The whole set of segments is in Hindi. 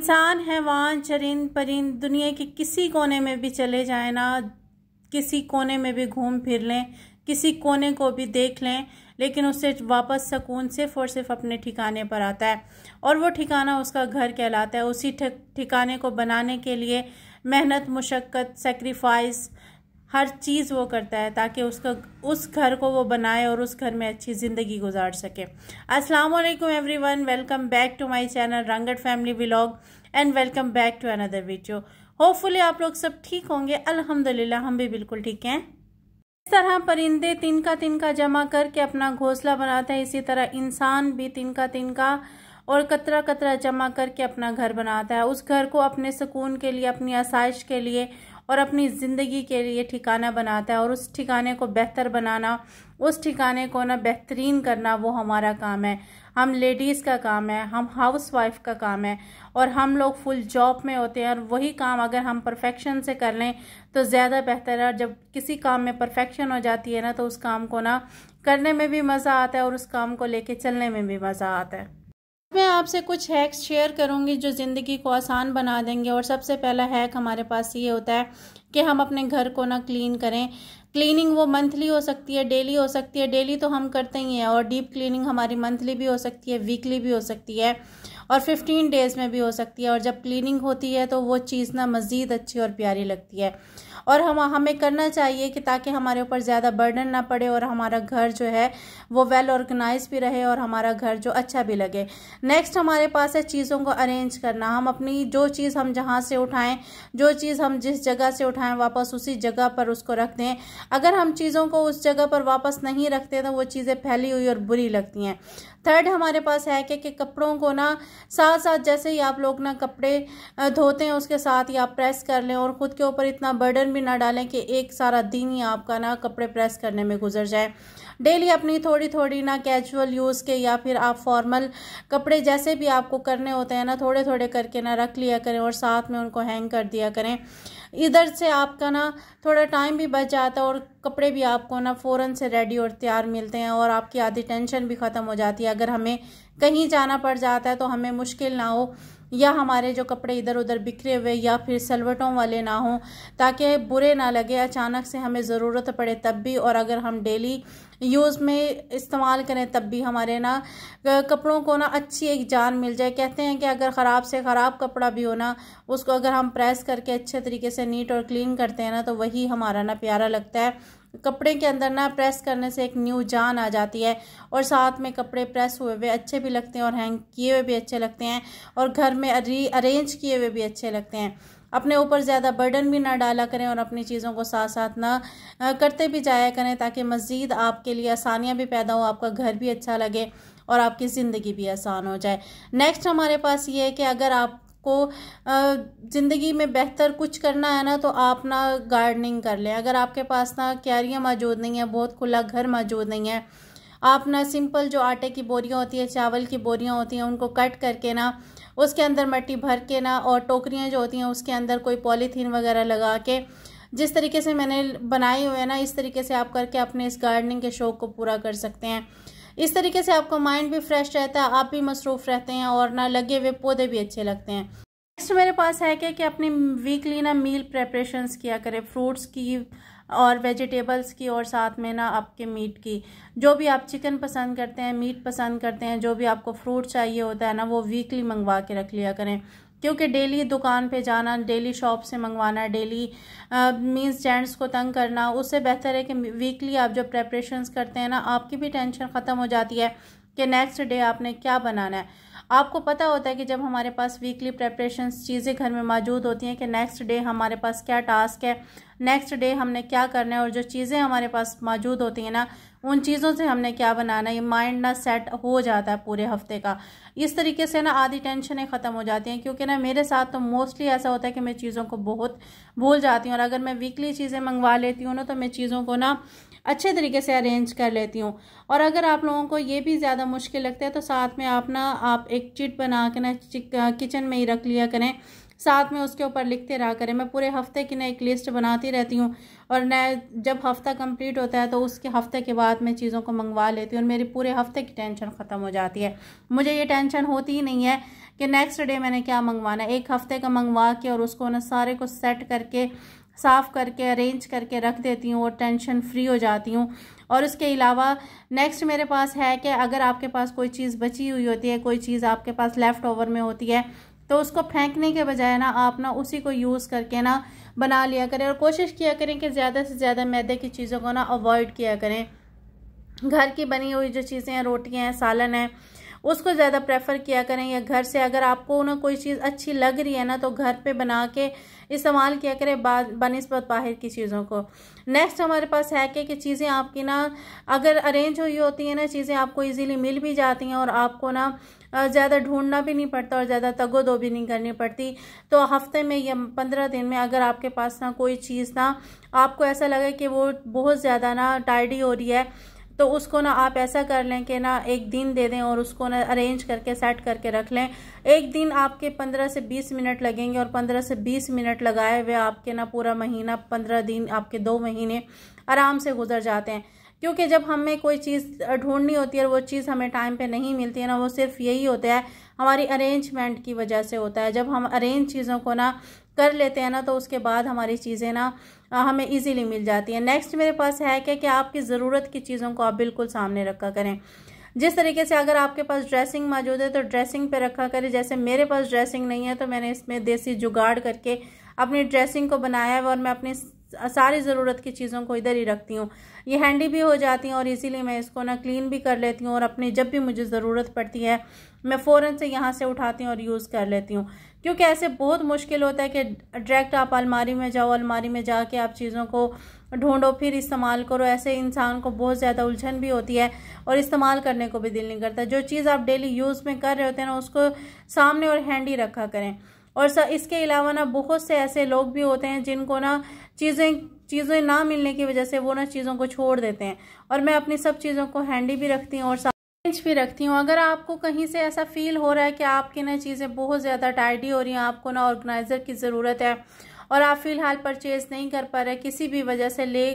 इंसान हैवान चरिंद परिंद दुनिया के किसी कोने में भी चले जाए ना किसी कोने में भी घूम फिर लें किसी कोने को भी देख लें लेकिन उससे वापस सकून सिर्फ और सिर्फ अपने ठिकाने पर आता है और वो ठिकाना उसका घर कहलाता है उसी ठिकाने को बनाने के लिए मेहनत मुशक्क़त सेक्रीफाइस हर चीज़ वो करता है ताकि उसका उस घर को वो बनाए और उस घर में अच्छी ज़िंदगी गुजार सके अस्सलाम वालेकुम everyone welcome back to my channel Rangad family vlog and welcome back to another video hopefully आप लोग सब ठीक होंगे अल्हम्दुलिल्लाह हम भी बिल्कुल ठीक हैं इस तरह परिंदे तिनका तिनका जमा करके अपना घोंसला बनाते हैं इसी तरह इंसान भी तिनका तिनका और कतरा कतरा जमा करके अपना घर बनाता है उस घर को अपने सुकून के लिए अपनी आसाइश के लिए और अपनी ज़िंदगी के लिए ठिकाना बनाता है और उस ठिकाने को बेहतर बनाना उस ठिकाने को ना बेहतरीन करना वो हमारा काम है हम लेडीज़ का काम है हम हाउस वाइफ का काम है और हम लोग फुल जॉब में होते हैं और वही काम अगर हम परफेक्शन से कर लें तो ज़्यादा बेहतर है जब किसी काम में परफेक्शन हो जाती है ना तो उस काम को ना करने में भी मज़ा आता है और उस काम को लेके चलने में भी मज़ा आता है मैं आपसे कुछ हैक्स शेयर करूंगी जो ज़िंदगी को आसान बना देंगे और सबसे पहला हैक हमारे पास ये होता है कि हम अपने घर को ना क्लीन करें क्लीनिंग वो मंथली हो सकती है डेली हो सकती है डेली तो हम करते ही हैं और डीप क्लीनिंग हमारी मंथली भी हो सकती है वीकली भी हो सकती है और फिफ्टीन डेज़ में भी हो सकती है और जब क्लीनिंग होती है तो वो चीज़ ना मज़ीद अच्छी और प्यारी लगती है और हम हमें करना चाहिए कि ताकि हमारे ऊपर ज़्यादा बर्डन ना पड़े और हमारा घर जो है वो वेल ऑर्गेनाइज भी रहे और हमारा घर जो अच्छा भी लगे नेक्स्ट हमारे पास है चीज़ों को अरेंज करना हम अपनी जो चीज़ हम जहाँ से उठाएं जो चीज़ हम जिस जगह से उठाएं वापस उसी जगह पर उसको रख दें अगर हम चीज़ों को उस जगह पर वापस नहीं रखते तो वो चीज़ें फैली हुई और बुरी लगती हैं थर्ड हमारे पास है कि, कि कपड़ों को ना साथ साथ जैसे ही आप लोग ना कपड़े धोते हैं उसके साथ ही आप प्रेस कर लें और ख़ुद के ऊपर इतना बर्डन भी ना डालें कि एक सारा दिन ही आपका ना कपड़े प्रेस करने में गुजर जाए डेली अपनी थोड़ी थोड़ी ना कैजुअल यूज़ के या फिर आप फॉर्मल कपड़े जैसे भी आपको करने होते हैं ना थोड़े थोड़े करके ना रख लिया करें और साथ में उनको हैंग कर दिया करें इधर से आपका ना थोड़ा टाइम भी बच जाता है और कपड़े भी आपको ना फ़ौरन से रेडी और तैयार मिलते हैं और आपकी आधी टेंशन भी ख़त्म हो जाती है अगर हमें कहीं जाना पड़ जाता है तो हमें मुश्किल ना हो या हमारे जो कपड़े इधर उधर बिखरे हुए या फिर सलवटों वाले ना हों ताकि बुरे ना लगे अचानक से हमें ज़रूरत पड़े तब भी और अगर हम डेली यूज़ में इस्तेमाल करें तब भी हमारे ना कपड़ों को ना अच्छी एक जान मिल जाए कहते हैं कि अगर ख़राब से ख़राब कपड़ा भी हो ना उसको अगर हम प्रेस करके अच्छे तरीके से नीट और क्लीन करते हैं ना तो वही हमारा ना प्यारा लगता है कपड़े के अंदर ना प्रेस करने से एक न्यू जान आ जाती है और साथ में कपड़े प्रेस हुए हुए अच्छे भी लगते हैं और हैंग किए हुए भी अच्छे लगते हैं और घर में अरेंज किए हुए भी अच्छे लगते हैं अपने ऊपर ज़्यादा बर्डन भी ना डाला करें और अपनी चीज़ों को साथ साथ ना करते भी जाया करें ताकि मज़ीद आपके लिए आसानियाँ भी पैदा हो आपका घर भी अच्छा लगे और आपकी ज़िंदगी भी आसान हो जाए नेक्स्ट हमारे पास ये है कि अगर आप आपको ज़िंदगी में बेहतर कुछ करना है ना तो आप ना गार्डनिंग कर लें अगर आपके पास ना क्यारियाँ मौजूद नहीं है बहुत खुला घर मौजूद नहीं है आप ना सिंपल जो आटे की बोरियाँ होती हैं चावल की बोरियाँ होती हैं उनको कट करके ना उसके अंदर मट्टी भर के ना और टोकरियाँ जो होती हैं उसके अंदर कोई पॉलीथीन वगैरह लगा के जिस तरीके से मैंने बनाए हुए हैं ना इस तरीके से आप करके अपने इस गार्डनिंग के शौक़ को पूरा कर सकते हैं इस तरीके से आपका माइंड भी फ्रेश रहता है आप भी मसरूफ़ रहते हैं और ना लगे हुए पौधे भी अच्छे लगते हैं नेक्स्ट मेरे पास है क्या कि अपनी वीकली ना मील प्रेपरेशन किया करें फ्रूट्स की और वेजिटेबल्स की और साथ में ना आपके मीट की जो भी आप चिकन पसंद करते हैं मीट पसंद करते हैं जो भी आपको फ्रूट चाहिए होता है ना वो वीकली मंगवा के रख लिया करें क्योंकि डेली दुकान पे जाना डेली शॉप से मंगवाना डेली मीन्स जेंट्स को तंग करना उससे बेहतर है कि वीकली आप जो प्रेपरेशंस करते हैं ना आपकी भी टेंशन ख़त्म हो जाती है कि नेक्स्ट डे आपने क्या बनाना है आपको पता होता है कि जब हमारे पास वीकली प्रेपरेशंस चीज़ें घर में मौजूद होती हैं कि नेक्स्ट डे हमारे पास क्या टास्क है नेक्स्ट डे हमने क्या करना है और जो चीज़ें हमारे पास मौजूद होती हैं ना उन चीज़ों से हमने क्या बनाना ये माइंड ना सेट हो जाता है पूरे हफ्ते का इस तरीके से ना आधी टेंशनें ख़त्म हो जाती हैं क्योंकि ना मेरे साथ तो मोस्टली ऐसा होता है कि मैं चीज़ों को बहुत भूल जाती हूँ और अगर मैं वीकली चीज़ें मंगवा लेती हूँ ना तो मैं चीज़ों को ना अच्छे तरीके से अरेंज कर लेती हूँ और अगर आप लोगों को ये भी ज़्यादा मुश्किल लगता है तो साथ में आप ना आप एक चिट बना के ना किचन में ही रख लिया करें साथ में उसके ऊपर लिखते रहा करें मैं पूरे हफ्ते की ना एक लिस्ट बनाती रहती हूँ और न जब हफ्ता कंप्लीट होता है तो उसके हफ्ते के बाद मैं चीज़ों को मंगवा लेती हूँ और मेरी पूरे हफ्ते की टेंशन ख़त्म हो जाती है मुझे ये टेंशन होती ही नहीं है कि नेक्स्ट डे मैंने क्या मंगवाना है एक हफ्ते का मंगवा के और उसको ना सारे को सेट करके साफ़ करके अरेंज करके रख देती हूँ और टेंशन फ्री हो जाती हूँ और उसके अलावा नेक्स्ट मेरे पास है कि अगर आपके पास कोई चीज़ बची हुई होती है कोई चीज़ आपके पास लेफ़्ट ओवर में होती है तो उसको फेंकने के बजाय ना आप ना उसी को यूज़ करके ना बना लिया करें और कोशिश किया करें कि ज़्यादा से ज़्यादा मैदे की चीज़ों को ना अवॉइड किया करें घर की बनी हुई जो चीज़ें हैं रोटियाँ हैं सालन है उसको ज़्यादा प्रेफर किया करें या घर से अगर आपको ना कोई चीज़ अच्छी लग रही है ना तो घर पे बना के इस्तेमाल किया करें बाद बनस्बत बाहर की चीज़ों को नेक्स्ट हमारे पास है कि, कि चीज़ें आपकी ना अगर अरेंज हुई होती हैं ना चीज़ें आपको इजीली मिल भी जाती हैं और आपको ना ज़्यादा ढूंढना भी नहीं पड़ता और ज़्यादा तगोदो भी नहीं करनी पड़ती तो हफ्ते में या पंद्रह दिन में अगर आपके पास ना कोई चीज़ ना आपको ऐसा लगे कि वो बहुत ज़्यादा ना टाइडी हो रही है तो उसको ना आप ऐसा कर लें कि ना एक दिन दे दें और उसको ना अरेंज करके सेट करके रख लें एक दिन आपके पंद्रह से बीस मिनट लगेंगे और पंद्रह से बीस मिनट लगाए हुए आपके ना पूरा महीना पंद्रह दिन आपके दो महीने आराम से गुजर जाते हैं क्योंकि जब हमें कोई चीज़ ढूंढनी होती है वो चीज़ हमें टाइम पे नहीं मिलती है ना वो सिर्फ यही होता है हमारी अरेंजमेंट की वजह से होता है जब हम अरेंज चीज़ों को ना कर लेते हैं ना तो उसके बाद हमारी चीज़ें ना हमें इजीली मिल जाती हैं नेक्स्ट मेरे पास है कि, कि आपकी ज़रूरत की चीज़ों को आप बिल्कुल सामने रखा करें जिस तरीके से अगर आपके पास ड्रेसिंग मौजूद है तो ड्रेसिंग पे रखा करें जैसे मेरे पास ड्रेसिंग नहीं है तो मैंने इसमें देसी जुगाड़ करके अपनी ड्रेसिंग को बनाया है और मैं अपनी सारी ज़रूरत की चीज़ों को इधर ही रखती हूँ ये हैंडी भी हो जाती हैं और इसीलिए मैं इसको ना क्लीन भी कर लेती हूँ और अपने जब भी मुझे ज़रूरत पड़ती है मैं फ़ौरन से यहाँ से उठाती हूँ और यूज़ कर लेती हूँ क्योंकि ऐसे बहुत मुश्किल होता है कि डायरेक्ट आप अलमारी में जाओ अलमारी में जाके आप चीज़ों को ढूंढो फिर इस्तेमाल करो ऐसे इंसान को बहुत ज़्यादा उलझन भी होती है और इस्तेमाल करने को भी दिल नहीं करता जो चीज़ आप डेली यूज़ में कर रहे होते हैं ना उसको सामने और हैंडी रखा करें और इसके अलावा ना बहुत से ऐसे लोग भी होते हैं जिनको ना चीज़ें चीज़ें ना मिलने की वजह से वो ना चीज़ों को छोड़ देते हैं और मैं अपनी सब चीज़ों को हैंडी भी रखती हूँ और इंच भी रखती हूँ अगर आपको कहीं से ऐसा फील हो रहा है कि आपकी ना चीज़ें बहुत ज़्यादा टाइडी हो रही हैं आपको ना ऑर्गेनाइज़र की ज़रूरत है और आप फिलहाल परचेज़ नहीं कर पा रहे किसी भी वजह से ले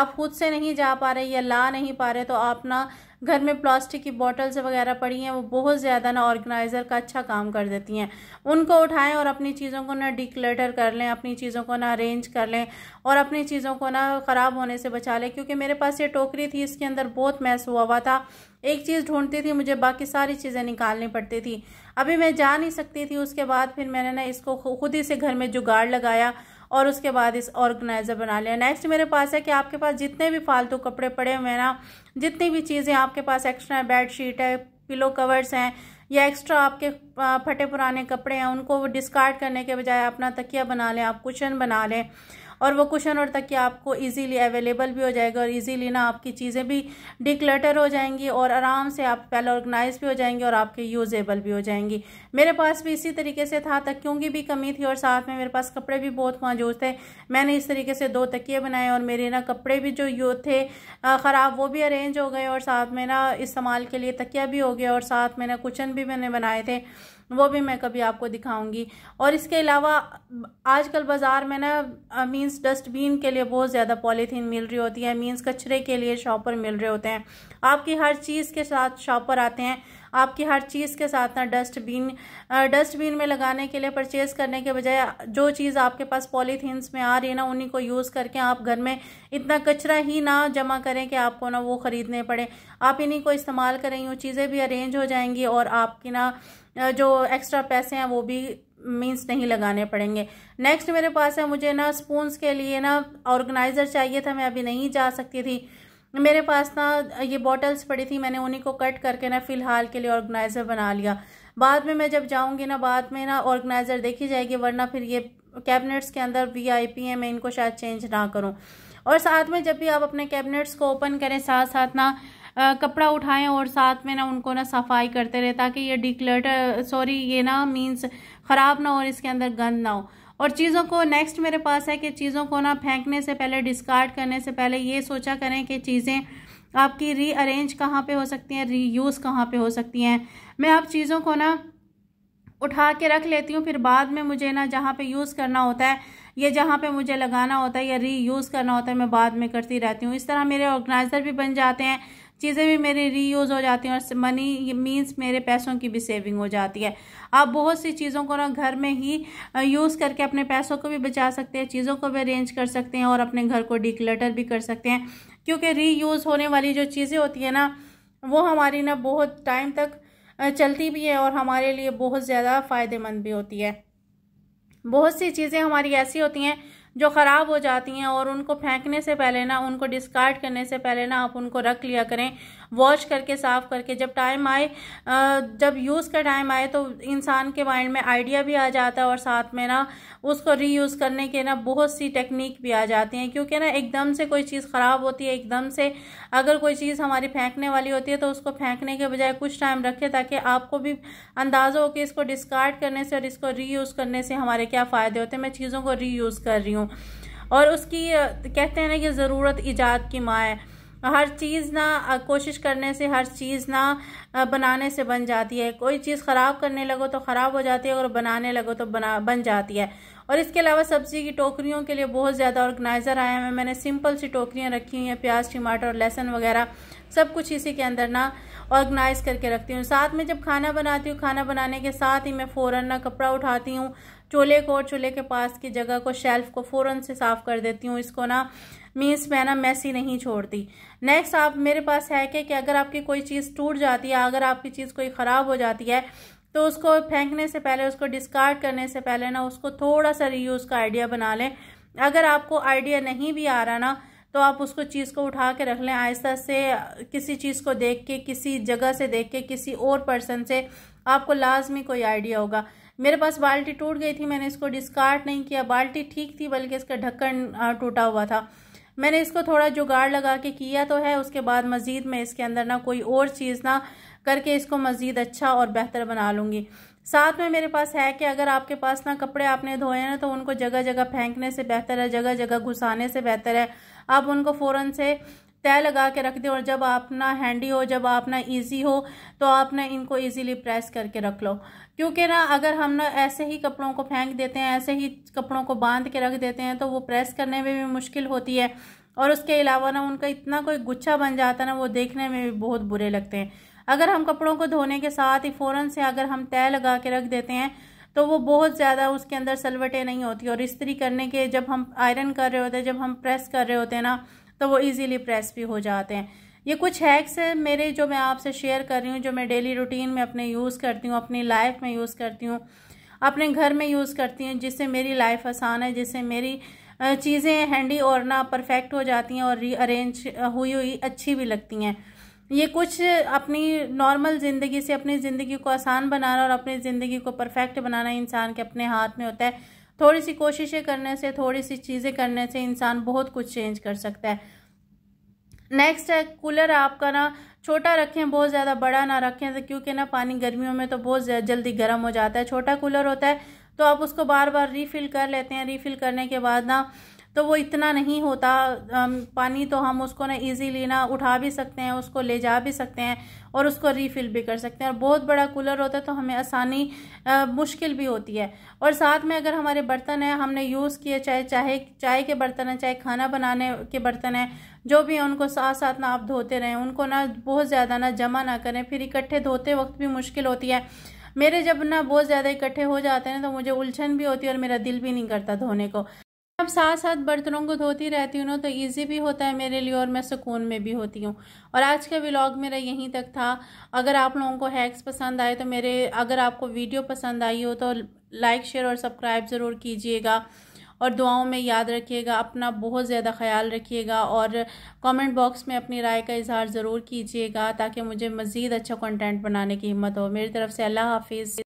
आप खुद से नहीं जा पा रहे या ला नहीं पा रहे तो आप ना घर में प्लास्टिक की बॉटल्स वगैरह पड़ी हैं वो बहुत ज़्यादा ना ऑर्गेनाइज़र का अच्छा काम कर देती हैं उनको उठाएं और अपनी चीज़ों को ना डिक्लेटर कर लें अपनी चीज़ों को ना अरेंज कर लें और अपनी चीज़ों को ना ख़राब होने से बचा लें क्योंकि मेरे पास ये टोकरी थी इसके अंदर बहुत मैस हुआ हुआ था एक चीज़ ढूंढती थी मुझे बाकी सारी चीज़ें निकालनी पड़ती थी अभी मैं जा नहीं सकती थी उसके बाद फिर मैंने ना इसको खुद ही से घर में जुगाड़ लगाया और उसके बाद इस ऑर्गेनाइज़र बना लिया नेक्स्ट मेरे पास है कि आपके पास जितने भी फालतू कपड़े पड़े हुए हैं ना जितनी भी चीज़ें आपके पास एक्स्ट्रा है बेड शीट है पिलो कवर्स हैं या एक्स्ट्रा आपके फटे पुराने कपड़े हैं उनको डिस्कार्ड करने के बजाय अपना तकिया बना लें आप कुशन बना लें और वो कुशन और तकिया आपको इजीली अवेलेबल भी हो जाएगा और इजीली ना आपकी चीज़ें भी डिक्लेटर हो जाएंगी और आराम से आप पहले ऑर्गेनाइज भी हो जाएंगी और आपके यूजेबल भी हो जाएंगी मेरे पास भी इसी तरीके से था तकियों की भी कमी थी और साथ में मेरे पास कपड़े भी बहुत मौजूद थे मैंने इस तरीके से दो तकिए बनाए और मेरे ना कपड़े भी जो यू थे ख़राब वो भी अरेंज हो गए और साथ में ना इस्तेमाल के लिए तकिया भी हो गया और साथ में ना कुचन भी मैंने बनाए थे वो भी मैं कभी आपको दिखाऊंगी और इसके अलावा आजकल बाज़ार में ना मीन्स मीन्स डस्टबिन के लिए बहुत ज़्यादा पॉलीथीन मिल रही होती है मीन्स कचरे के लिए शॉपर मिल रहे होते हैं आपकी हर चीज़ के साथ शॉपर आते हैं आपकी हर चीज़ के साथ ना डस्टबिन डस्टबिन में लगाने के लिए परचेज़ करने के बजाय जो चीज़ आपके पास पॉलीथीन्स में आ रही है ना उन्हीं को यूज़ करके आप घर में इतना कचरा ही ना जमा करें कि आपको ना वो ख़रीदने पड़े आप इन्हीं को इस्तेमाल करें यूँ चीज़ें भी अरेंज हो जाएंगी और आपकी ना जो एक्स्ट्रा पैसे हैं वो भी मीन्स नहीं लगाने पड़ेंगे नेक्स्ट मेरे पास है मुझे ना स्पून्स के लिए ना ऑर्गेनाइज़र चाहिए था मैं अभी नहीं जा सकती थी मेरे पास ना ये बॉटल्स पड़ी थी मैंने उन्हीं को कट करके ना फ़िलहाल के लिए ऑर्गेनाइज़र बना लिया बाद में मैं जब जाऊँगी ना बाद में ना ऑर्गेनाइज़र देखी जाएगी वरना फिर ये कैबिनेट्स के अंदर वी आई पी है मैं इनको शायद चेंज ना करूँ और साथ में जब भी आप अपने कैबिनेट्स को ओपन करें साथ साथ ना आ, कपड़ा उठाएं और साथ में ना उनको ना सफाई करते रहे ताकि ये डिक्लटर सॉरी ये ना मीन्स ख़राब ना हो और इसके अंदर गंद ना हो और चीज़ों को नेक्स्ट मेरे पास है कि चीज़ों को ना फेंकने से पहले डिस्कार्ड करने से पहले ये सोचा करें कि चीज़ें आपकी रीअरेंज कहाँ पे हो सकती हैं रीयूज़ कहाँ पे हो सकती हैं मैं आप चीज़ों को ना उठा के रख लेती हूँ फिर बाद में मुझे ना जहाँ पे यूज़ करना होता है या जहाँ पे मुझे लगाना होता है या रीयूज़ करना होता है मैं बाद में करती रहती हूँ इस तरह मेरे ऑर्गेनाइज़र भी बन जाते हैं चीज़ें भी मेरी रीयूज़ हो जाती हैं और मनी मीन्स मेरे पैसों की भी सेविंग हो जाती है आप बहुत सी चीज़ों को ना घर में ही यूज़ करके अपने पैसों को भी बचा सकते हैं चीज़ों को भी अरेंज कर सकते हैं और अपने घर को डिक्लटर भी कर सकते हैं क्योंकि रीयूज़ होने वाली जो चीज़ें होती हैं ना वो हमारी ना बहुत टाइम तक चलती भी है और हमारे लिए बहुत ज़्यादा फ़ायदेमंद भी होती है बहुत सी चीज़ें हमारी ऐसी होती हैं जो ख़राब हो जाती हैं और उनको फेंकने से पहले ना उनको डिस्कार्ड करने से पहले ना आप उनको रख लिया करें वॉश करके साफ़ करके जब टाइम आए जब यूज़ का टाइम आए तो इंसान के माइंड में आइडिया भी आ जाता है और साथ में ना उसको रीयूज़ करने के ना बहुत सी टेक्निक भी आ जाती हैं क्योंकि ना एकदम से कोई चीज़ ख़राब होती है एकदम से अगर कोई चीज़ हमारी फेंकने वाली होती है तो उसको फेंकने के बजाय कुछ टाइम रखें ताकि आपको भी अंदाज़ा हो कि इसको डिस्कार्ड करने से और इसको रीयूज़ करने से हमारे क्या फ़ायदे होते हैं मैं चीज़ों को रीयूज़ कर रही हूँ और उसकी कहते हैं ना कि ज़रूरत ईजाद की माँ है हर चीज़ ना कोशिश करने से हर चीज़ ना बनाने से बन जाती है कोई चीज़ ख़राब करने लगो तो ख़राब हो जाती है और बनाने लगो तो बना बन जाती है और इसके अलावा सब्ज़ी की टोकरियों के लिए बहुत ज़्यादा ऑर्गेनाइज़र आया है मैंने सिंपल सी टोकरियाँ रखी हुई हैं प्याज टमाटर लहसुन वगैरह सब कुछ इसी के अंदर ना ऑर्गेनाइज करके रखती हूँ साथ में जब खाना बनाती हूँ खाना बनाने के साथ ही मैं फ़ौरन ना कपड़ा उठाती हूँ चूल्हे को और चूल्हे के पास की जगह को शेल्फ को फ़ौरन से साफ़ कर देती हूँ इसको ना मीन्स मैं ना मैसी नहीं छोड़ती नेक्स्ट आप मेरे पास है कि, कि अगर आपकी कोई चीज़ टूट जाती है अगर आपकी चीज़ कोई ख़राब हो जाती है तो उसको फेंकने से पहले उसको डिस्कार्ड करने से पहले ना उसको थोड़ा सा रीयूज़ का आइडिया बना लें अगर आपको आइडिया नहीं भी आ रहा ना तो आप उसको चीज़ को उठा के रख लें आहिस्ता से किसी चीज़ को देख के किसी जगह से देख के किसी और पर्सन से आपको लाजमी कोई आइडिया होगा मेरे पास बाल्टी टूट गई थी मैंने इसको डिस्कार्ड नहीं किया बाल्टी ठीक थी बल्कि इसका ढक्कन टूटा हुआ था मैंने इसको थोड़ा जुगाड़ लगा के किया तो है उसके बाद मज़ीद मैं इसके अंदर ना कोई और चीज़ ना करके इसको मज़ीद अच्छा और बेहतर बना लूँगी साथ में मेरे पास है कि अगर आपके पास ना कपड़े आपने धोए ना तो उनको जगह जगह फेंकने से बेहतर है जगह जगह घुसाने से बेहतर है आप उनको फ़ौरन से तय लगा के रख दें और जब आप ना हैंडी हो जब आप ना ईजी हो तो आप ना इनको ईजीली प्रेस करके रख लो क्योंकि ना अगर हम ना ऐसे ही कपड़ों को फेंक देते हैं ऐसे ही कपड़ों को बांध के रख देते हैं तो वो प्रेस करने में भी मुश्किल होती है और उसके अलावा ना उनका इतना कोई गुच्छा बन जाता ना वो देखने में भी बहुत बुरे लगते हैं अगर हम कपड़ों को धोने के साथ ही फ़ौरन से अगर हम तय लगा के रख देते हैं तो वो बहुत ज़्यादा उसके अंदर सलवटें नहीं होती और इस्त्री करने के जब हम आयरन कर रहे होते हैं जब हम प्रेस कर रहे होते हैं ना तो वो इजीली प्रेस भी हो जाते हैं ये कुछ हैक्स है मेरे जो मैं आपसे शेयर कर रही हूँ जो मैं डेली रूटीन में अपने यूज़ करती हूँ अपनी लाइफ में यूज़ करती हूँ अपने घर में यूज़ करती हूँ जिससे मेरी लाइफ आसान है जिससे मेरी चीज़ें हैंडी और ना परफेक्ट हो जाती हैं और रीअरेंज हुई हुई अच्छी भी लगती हैं ये कुछ अपनी नॉर्मल ज़िंदगी से अपनी ज़िंदगी को आसान बनाना और अपनी ज़िंदगी को परफेक्ट बनाना इंसान के अपने हाथ में होता है थोड़ी सी कोशिशें करने से थोड़ी सी चीज़ें करने से इंसान बहुत कुछ चेंज कर सकता है नेक्स्ट है कूलर आपका ना छोटा रखें बहुत ज़्यादा बड़ा ना रखें तो क्योंकि ना पानी गर्मियों में तो बहुत जल्दी गर्म हो जाता है छोटा कूलर होता है तो आप उसको बार बार रीफ़िल कर लेते हैं रीफ़िल करने के बाद ना तो वो इतना नहीं होता पानी तो हम उसको ना इजीली ना उठा भी सकते हैं उसको ले जा भी सकते हैं और उसको रीफिल भी कर सकते हैं और बहुत बड़ा कूलर होता है तो हमें आसानी मुश्किल भी होती है और साथ में अगर हमारे बर्तन हैं हमने यूज़ किए चाहे चाहे चाय के बर्तन हैं चाहे खाना बनाने के बर्तन हैं जो भी हैं उनको साथ साथ ना आप धोते रहें उनको ना बहुत ज़्यादा ना जमा ना करें फिर इकट्ठे धोते वक्त भी मुश्किल होती है मेरे जब ना बहुत ज़्यादा इकट्ठे हो जाते हैं तो मुझे उलझन भी होती है और मेरा दिल भी नहीं करता धोने को अब साथ साथ बर्तनों को धोती रहती हूँ ना तो इजी भी होता है मेरे लिए और मैं सुकून में भी होती हूँ और आज का व्लॉग मेरा यहीं तक था अगर आप लोगों को हैक्स पसंद आए तो मेरे अगर आपको वीडियो पसंद आई हो तो लाइक शेयर और सब्सक्राइब ज़रूर कीजिएगा और दुआओं में याद रखिएगा अपना बहुत ज़्यादा ख्याल रखिएगा और कमेंट बॉक्स में अपनी राय का इजहार ज़रूर कीजिएगा ताकि मुझे मज़ीद अच्छा कंटेंट बनाने की हिम्मत हो मेरी तरफ से अल्लाह हाफिज़